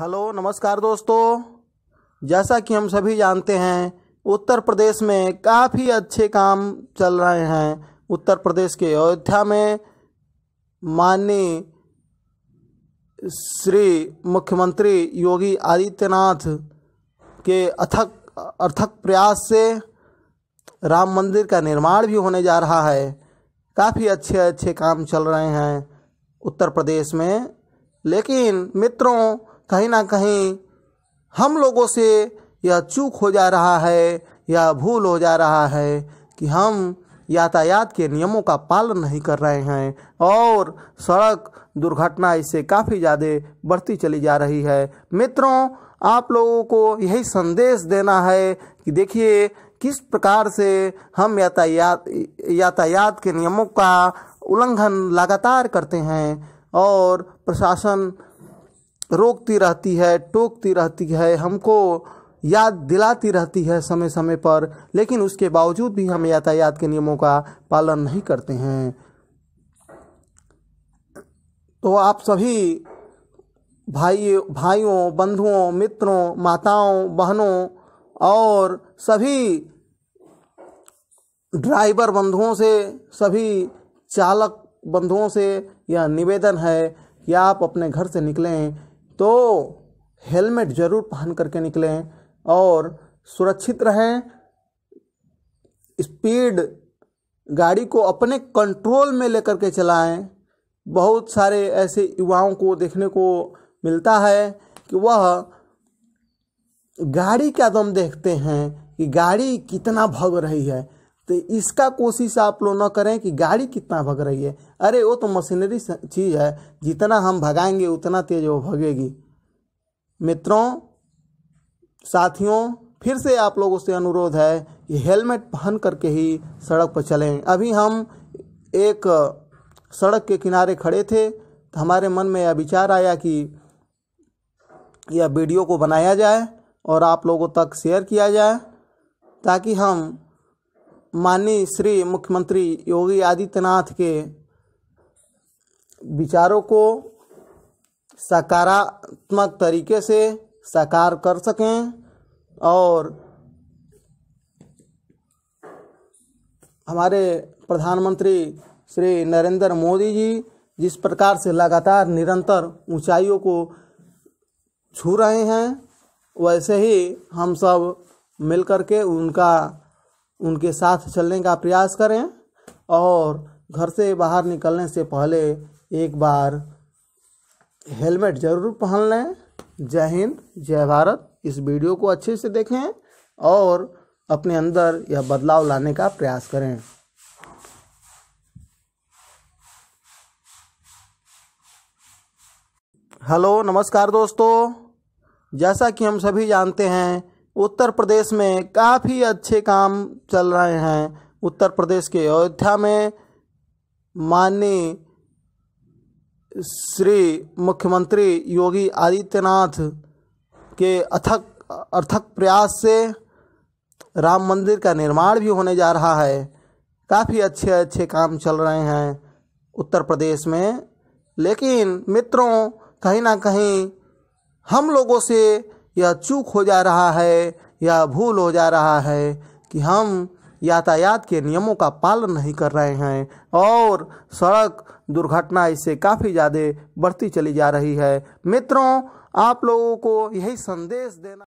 hello नमस्कार दोस्तों जैसा कि हम सभी जानते हैं उत्तर प्रदेश में काफ़ी अच्छे काम चल रहे हैं उत्तर प्रदेश के अयोध्या में माननीय श्री मुख्यमंत्री योगी आदित्यनाथ के अथक अथक प्रयास से राम मंदिर का निर्माण भी होने जा रहा है काफ़ी अच्छे अच्छे काम चल रहे हैं उत्तर प्रदेश में लेकिन मित्रों कहीं ना कहीं हम लोगों से यह चूक हो जा रहा है या भूल हो जा रहा है कि हम यातायात के नियमों का पालन नहीं कर रहे हैं और सड़क दुर्घटना इससे काफ़ी ज़्यादा बढ़ती चली जा रही है मित्रों आप लोगों को यही संदेश देना है कि देखिए किस प्रकार से हम यातायात यातायात के नियमों का उल्लंघन लगातार करते हैं और प्रशासन रोकती रहती है टोकती रहती है हमको याद दिलाती रहती है समय समय पर लेकिन उसके बावजूद भी हम यातायात के नियमों का पालन नहीं करते हैं तो आप सभी भाई भाइयों बंधुओं मित्रों माताओं बहनों और सभी ड्राइवर बंधुओं से सभी चालक बंधुओं से यह निवेदन है कि आप अपने घर से निकलें तो हेलमेट ज़रूर पहन करके निकलें और सुरक्षित रहें स्पीड गाड़ी को अपने कंट्रोल में लेकर के चलाएं बहुत सारे ऐसे युवाओं को देखने को मिलता है कि वह गाड़ी का दम तो देखते हैं कि गाड़ी कितना भग रही है तो इसका कोशिश आप लोग ना करें कि गाड़ी कितना भग रही है अरे वो तो मशीनरी चीज़ है जितना हम भगाएंगे उतना तेज वो भगेगी मित्रों साथियों फिर से आप लोगों से अनुरोध है कि हेलमेट पहन करके ही सड़क पर चलें अभी हम एक सड़क के किनारे खड़े थे तो हमारे मन में यह विचार आया कि यह वीडियो को बनाया जाए और आप लोगों तक शेयर किया जाए ताकि हम माननीय श्री मुख्यमंत्री योगी आदित्यनाथ के विचारों को सकारात्मक तरीके से साकार कर सकें और हमारे प्रधानमंत्री श्री नरेंद्र मोदी जी जिस प्रकार से लगातार निरंतर ऊंचाइयों को छू रहे हैं वैसे ही हम सब मिलकर के उनका उनके साथ चलने का प्रयास करें और घर से बाहर निकलने से पहले एक बार हेलमेट ज़रूर पहन लें जय हिंद जय भारत इस वीडियो को अच्छे से देखें और अपने अंदर यह बदलाव लाने का प्रयास करें हेलो नमस्कार दोस्तों जैसा कि हम सभी जानते हैं उत्तर प्रदेश में काफ़ी अच्छे काम चल रहे हैं उत्तर प्रदेश के अयोध्या में माननीय श्री मुख्यमंत्री योगी आदित्यनाथ के अथक अर्थक प्रयास से राम मंदिर का निर्माण भी होने जा रहा है काफ़ी अच्छे अच्छे काम चल रहे हैं उत्तर प्रदेश में लेकिन मित्रों कहीं ना कहीं हम लोगों से या चूक हो जा रहा है या भूल हो जा रहा है कि हम यातायात के नियमों का पालन नहीं कर रहे हैं और सड़क दुर्घटना इससे काफ़ी ज़्यादा बढ़ती चली जा रही है मित्रों आप लोगों को यही संदेश देना